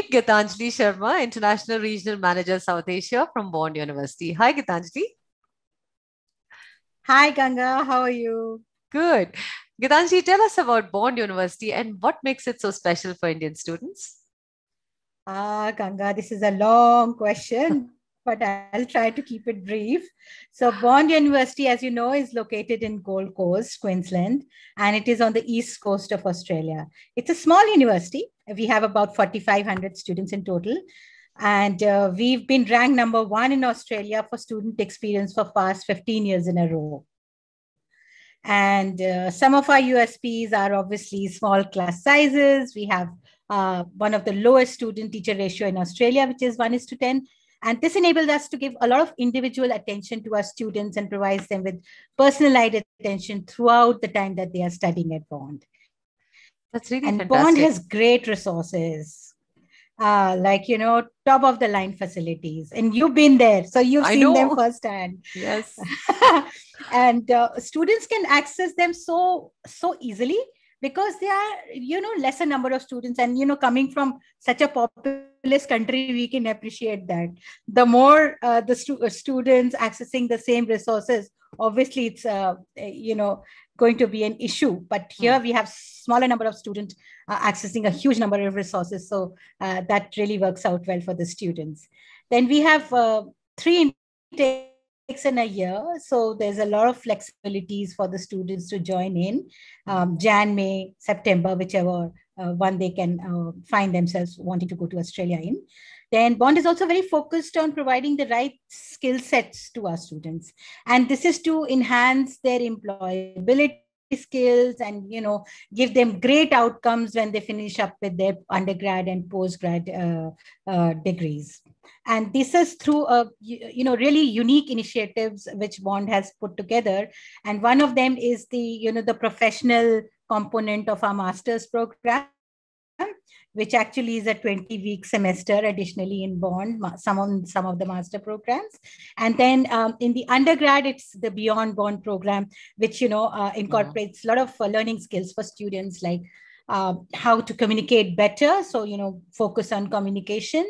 meet Gitanjali Sharma, International Regional Manager South Asia from Bond University. Hi, Gitanjali. Hi, Ganga. How are you? Good. Gitanjali, tell us about Bond University and what makes it so special for Indian students. Ah, Ganga, this is a long question, but I'll try to keep it brief. So, Bond University, as you know, is located in Gold Coast, Queensland, and it is on the east coast of Australia. It's a small university, we have about 4,500 students in total. And uh, we've been ranked number one in Australia for student experience for past 15 years in a row. And uh, some of our USPs are obviously small class sizes. We have uh, one of the lowest student teacher ratio in Australia, which is 1 is to 10. And this enables us to give a lot of individual attention to our students and provides them with personalized attention throughout the time that they are studying at Bond. That's really and fantastic. Bond has great resources. Uh, like you know, top of the line facilities, and you've been there, so you've I seen know. them firsthand. Yes, and uh, students can access them so so easily because they are you know lesser number of students and you know coming from such a populous country we can appreciate that the more uh, the stu- students accessing the same resources obviously it's uh, eh, you know going to be an issue but hmm. here we have smaller number of students uh, accessing a huge number of resources so uh, that really works out well for the students then we have uh, three intakes in a year so there's a lot of flexibilities for the students to join in um, jan may september whichever uh, one they can find themselves wanting to go to australia in then Bond is also very focused on providing the right skill sets to our students. And this is to enhance their employability skills and you know give them great outcomes when they finish up with their undergrad and postgrad uh, uh, degrees and this is through a uh, you know really unique initiatives which bond has put together and one of them is the you know the professional component of our master's program which actually is a 20 week semester additionally in bond some of some of the master programs and then um, in the undergrad it's the beyond bond program which you know uh, incorporates a mm-hmm. yeah. lot of uh, learning skills for students like uh, how to communicate better so you know focus on communication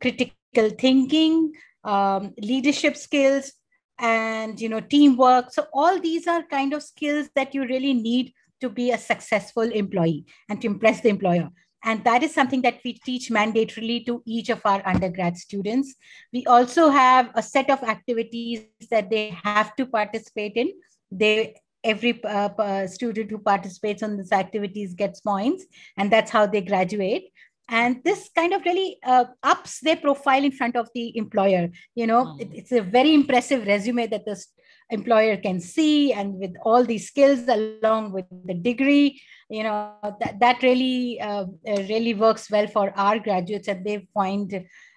critical thinking um, leadership skills and you know teamwork so all these are kind of skills that you really need to be a successful employee and to impress the employer and that is something that we teach mandatorily to each of our undergrad students. We also have a set of activities that they have to participate in. They every uh, uh student who participates on these activities gets points and that's how they graduate and this kind of really uh, ups their profile in front of the employer you know mm. it, it's a very impressive resume that the employer can see and with all these skills along with the degree you know that, that really uh, uh, really works well for our graduates and they find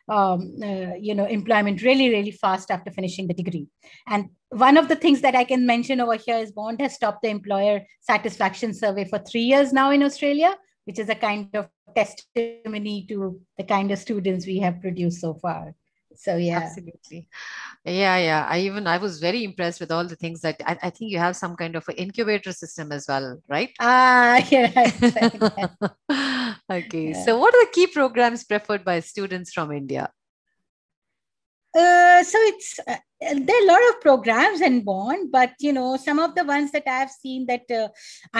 um, uh, you know employment really really fast after finishing the degree and one of the things that i can mention over here is bond has stopped the employer satisfaction survey for three years now in australia which is a kind of testimony to the kind of students we have produced so far so yeah absolutely yeah yeah i even i was very impressed with all the things that i, I think you have some kind of an incubator system as well right ah yeah, yeah. okay yeah. so what are the key programs preferred by students from india uh, so it's uh, there are a lot of programs and bond but you know some of the ones that i've seen that uh,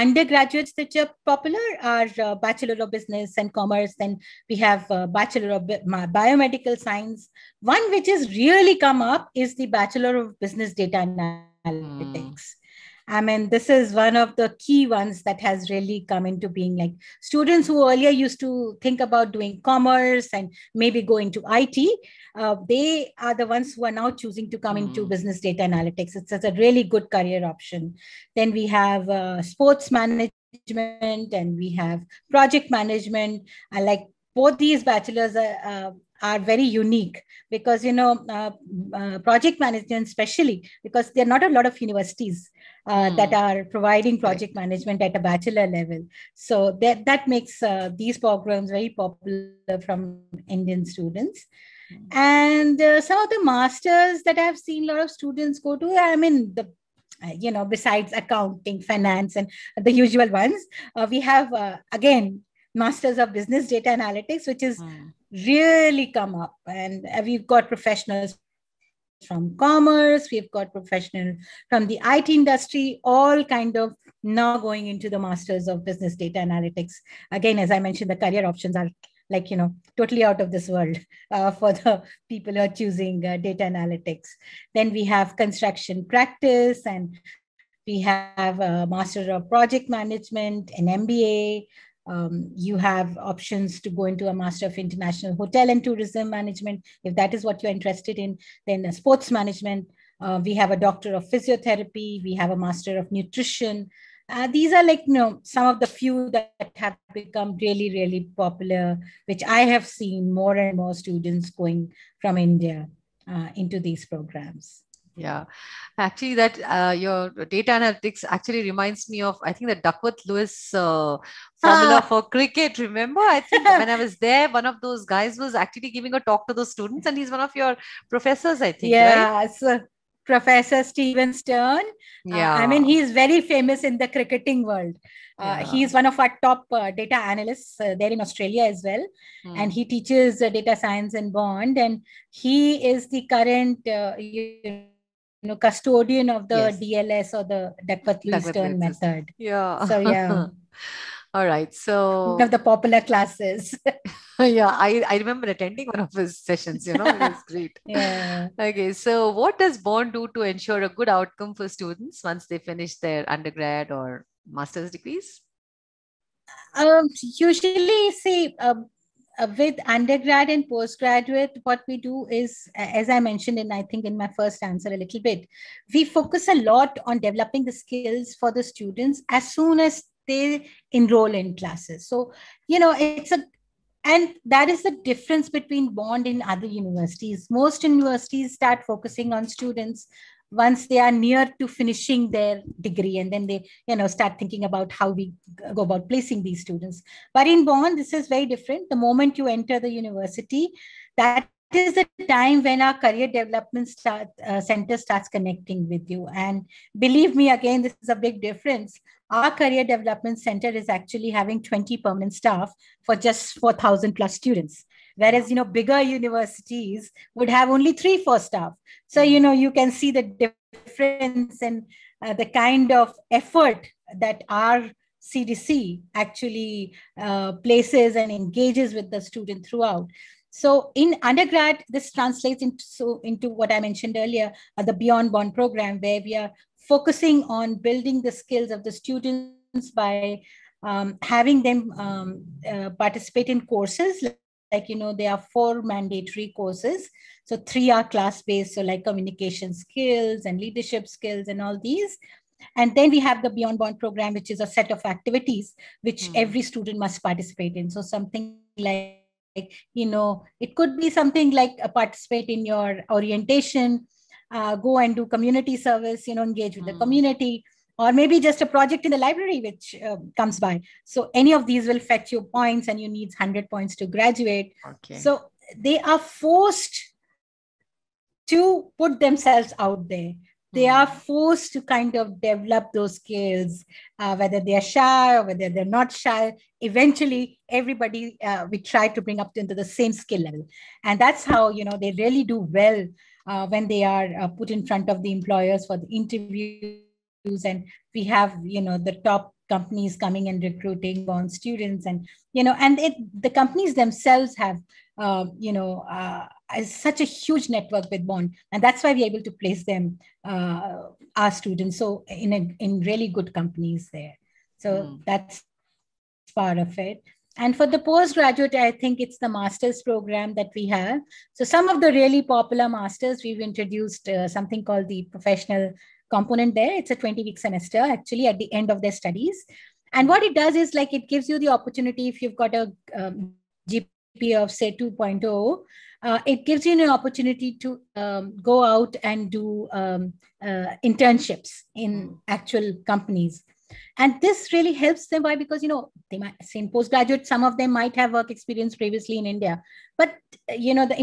undergraduates that are popular are uh, bachelor of business and commerce and we have uh, bachelor of Bi- biomedical science one which has really come up is the bachelor of business data hmm. analytics mm. I mean, this is one of the key ones that has really come into being. Like students who earlier used to think about doing commerce and maybe go into IT, uh, they are the ones who are now choosing to come mm. into business data analytics. It's, it's, a really good career option. Then we have uh, sports management and we have project management. I like both these bachelors are, uh, uh, are very unique because you know uh, uh, project management especially because there are not a lot of universities uh, mm. that are providing project right. management at a bachelor level so that that makes uh, these programs very popular from indian students hmm. and uh, some of the masters that i've seen a lot of students go to i mean the uh, you know besides accounting finance and the usual ones we have again masters of business data analytics which is mm really come up. And we've got professionals from commerce, we've got professionals from the IT industry, all kind of now going into the masters of business data analytics. Again, as I mentioned, the career options are like you know totally out of this world uh, for the people who are choosing uh, data analytics then we have construction practice and we have a master of project management an mba um, you have options to go into a Master of International Hotel and Tourism Management. If that is what you're interested in, then sports management. Uh, we have a Doctor of Physiotherapy. We have a Master of Nutrition. Uh, these are like you know some of the few that have become really really popular which i have seen more and more students going from india uh, into these programs yeah, actually, that uh, your data analytics actually reminds me of I think the Duckworth Lewis uh, formula ah. for cricket. Remember, I think when I was there, one of those guys was actually giving a talk to those students, and he's one of your professors, I think. Yeah, right? So uh, Professor Steven Stern. Yeah. Uh, I mean, he's very famous in the cricketing world. Uh, yeah. He's one of our top uh, data analysts uh, there in Australia as well. Mm. And he teaches uh, data science in Bond. And he is the current, uh, you know custodian of the yes. DLS or the Duckworth-Leaston method. Yeah. So yeah. All right. So one of the popular classes. yeah, I, I remember attending one of his sessions, you know, it was great. yeah. Okay. So what does Bond do to ensure a good outcome for students once they finish their undergrad or master's degrees? Um, usually, see, um, uh, with undergrad and postgraduate, what we do is, as I mentioned in, I think, in my first answer a little bit, we focus a lot on developing the skills for the students as soon as they enroll in classes. So, you know, it's a, and that is the difference between Bond and other universities. Most universities start focusing on students once they are near to finishing their degree and then they you know start thinking about how we go about placing these students but in bonn this is very different the moment you enter the university that is the time when our career development start, uh, center starts connecting with you and believe me again this is a big difference our career development center is actually having 20 permanent staff for just 4000 plus students whereas you know bigger universities would have only three first staff so you know you can see the difference and uh, the kind of effort that our cdc actually uh, places and engages with the student throughout so in undergrad this translates into, so into what i mentioned earlier uh, the beyond bond program where we are focusing on building the skills of the students by um, having them um, uh, participate in courses like you know there are four mandatory courses so three are class based so like communication skills and leadership skills and all these and then we have the beyond bond program which is a set of activities which mm. every student must participate in so something like you know it could be something like uh, participate in your orientation uh, go and do community service you know engage with mm. the hmm. community or maybe just a project in the library which uh, comes by so any of these will fetch you points and you need 100 points to graduate okay. so they are forced to put themselves out there they hmm. are forced to kind of develop those skills uh, whether they are shy or whether they're not shy eventually everybody uh, we try to bring up into the same skill level and that's how you know they really do well uh, when they are uh, put in front of the employers for the interview and we have you know the top companies coming and recruiting on students and you know and it the companies themselves have uh, you know uh, such a huge network with bond and that's why we're able to place them uh, our students so in a, in really good companies there so mm. that's part of it and for the postgraduate i think it's the master's program that we have so some of the really popular masters we've introduced uh, something called the professional component there. It's a 20 week semester actually at the end of their studies. And what it does is like it gives you the opportunity if you've got a um, GPA of say 2.0, uh, it gives you an opportunity to um, go out and do um, uh, internships in hmm. actual companies. And this really helps them. Why? Because you know they might in postgraduate, some of them might have work experience previously in India, but you know the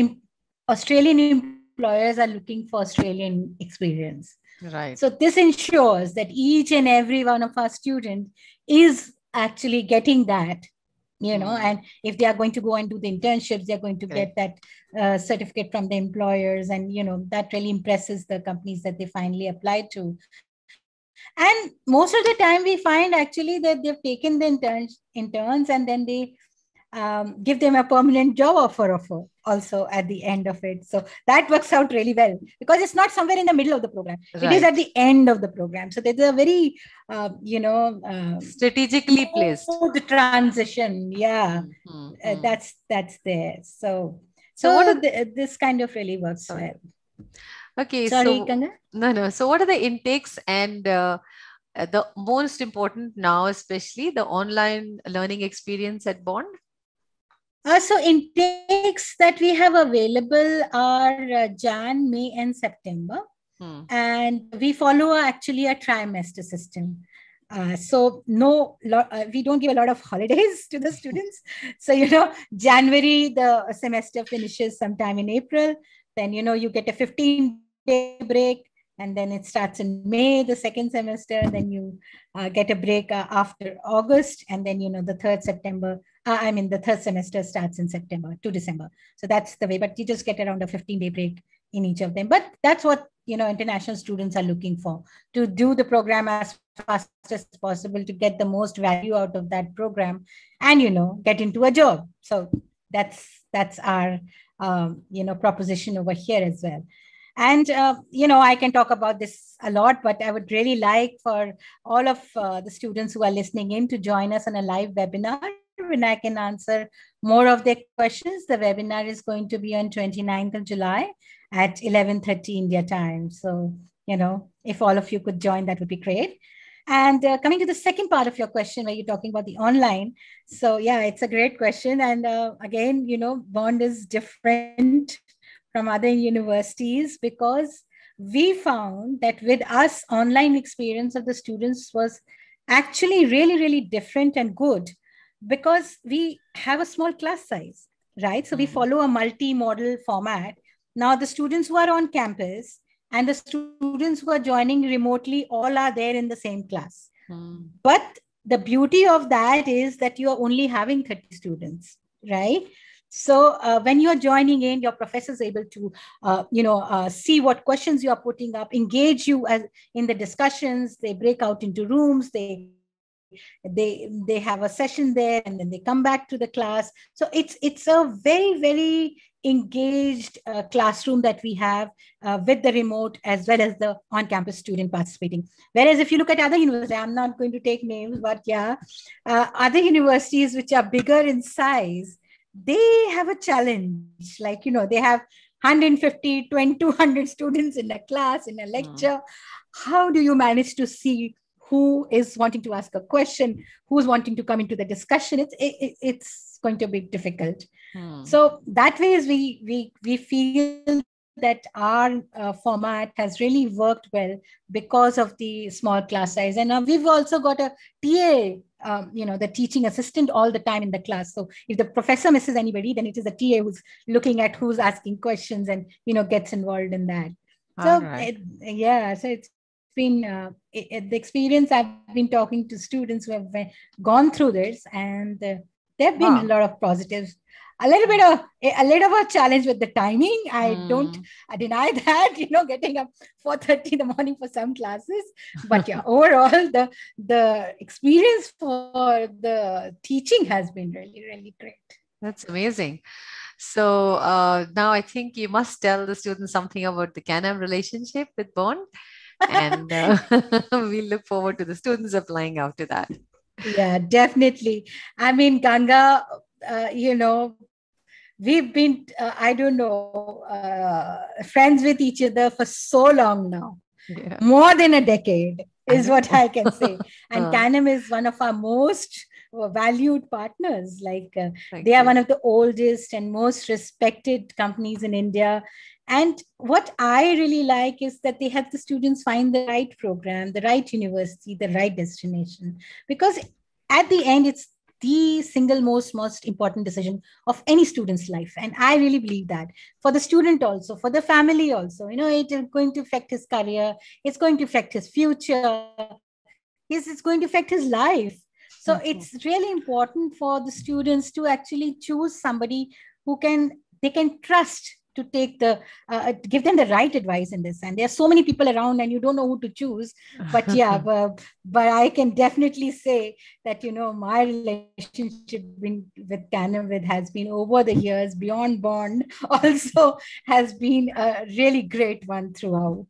Australian employers are looking for Australian experience. Right. So this ensures that each and every one of our students is actually getting that, you know, mm. and if they are going to go and do the internships, they're going to okay. get that uh, certificate from the employers. And, you know, that really impresses the companies that they finally apply to. And most of the time we find actually that they've taken the interns, interns and then they um, give them a permanent job offer offer also at the end of it. So that works out really well because it's not somewhere in the middle of the program. Right. It is at the end of the program. So there's a very, uh, you know, uh, strategically placed the transition. Yeah, mm-hmm. uh, that's that's there. So so, so what are the, this kind of really works sorry. well. Okay, sorry, so Kanga? no, no. So what are the intakes and? Uh, uh, the most important now, especially the online learning experience at Bond? Uh, so intakes that we have available are uh, Jan, May, and September, hmm. and we follow actually a trimester system. Uh, so no, lo- uh, we don't give a lot of holidays to the students. So you know, January the semester finishes sometime in April. Then you know you get a 15 day break, and then it starts in May the second semester. Then you uh, get a break uh, after August, and then you know the third September uh, I mean, the third semester starts in September to December. So that's the way, but you just get around a 15 day break in each of them. But that's what, you know, international students are looking for to do the program as fast as possible to get the most value out of that program and, you know, get into a job. So that's, that's our, um, you know, proposition over here as well and uh, you know i can talk about this a lot but i would really like for all of uh, the students who are listening in to join us on a live webinar when I can answer more of their questions. The webinar is going to be on 29th of July at 11.30 India time. So, you know, if all of you could join, that would be great. And uh, coming to the second part of your question, where you're talking about the online. So, yeah, it's a great question. And uh, again, you know, Bond is different from other universities because we found that with us, online experience of the students was actually really, really different and good because we have a small class size, right? So mm-hmm. we follow a multi model format. Now, the students who are on campus and the students who are joining remotely all are there in the same class. Mm-hmm. But the beauty of that is that you are only having 30 students, right? so uh, when you're joining in your professor is able to uh, you know uh, see what questions you are putting up engage you as in the discussions they break out into rooms they they they have a session there and then they come back to the class so it's it's a very very engaged uh, classroom that we have uh, with the remote as well as the on-campus student participating whereas if you look at other universities i'm not going to take names but yeah uh, other universities which are bigger in size they have a challenge like you know they have 150 200 students in a class in a hmm. lecture mm. how do you manage to see who is wanting to ask a question, who's wanting to come into the discussion. It's it, it's going to be difficult. Hmm. So that way is we we we feel that our uh, format has really worked well because of the small class size and uh, we've also got a ta um, you know the teaching assistant all the time in the class so if the professor misses anybody then it is the ta who's looking at who's asking questions and you know gets involved in that so right. it, yeah so it's been uh, it, the experience I've been talking to students who have been, gone through this, and uh, there have been wow. a lot of positives. A little bit of a, little of a challenge with the timing. I mm. don't I deny that. You know, getting up four thirty in the morning for some classes, but yeah, overall the the experience for the teaching has been really really great. That's amazing. So uh, now I think you must tell the students something about the Canam relationship with Bond and uh, we look forward to the students applying after that yeah definitely i mean ganga uh, you know we've been uh, i don't know uh, friends with each other for so long now yeah. more than a decade is what i can say and uh, canem is one of our most uh, valued partners like uh, they you. are one of the oldest and most respected companies in india and what I really like is that they help the students find the right program, the right university, the right destination. Because at the end, it's the single most most important decision of any student's life and i really believe that for the student also for the family also you know it is going to affect his career it's going to affect his future it's going to affect his life so it's really important for the students to actually choose somebody who can they can trust to take the uh, uh, give them the right advice in this and there are so many people around and you don't know who to choose but yeah but, but i can definitely say that you know my relationship been, with has been over the years beyond bond also has been a really great one throughout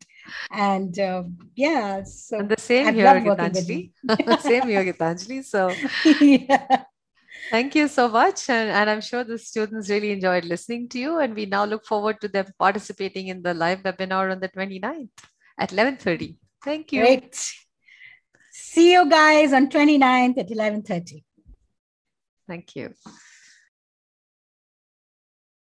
and uh, yeah so and the same i here Gitanjali. same here Gitanjali. so yeah Thank you so much. And, and I'm sure the students really enjoyed listening to you. And we now look forward to them participating in the live webinar on the 29th at 11.30. Thank you. Great. See you guys on 29th at 11.30. Thank you.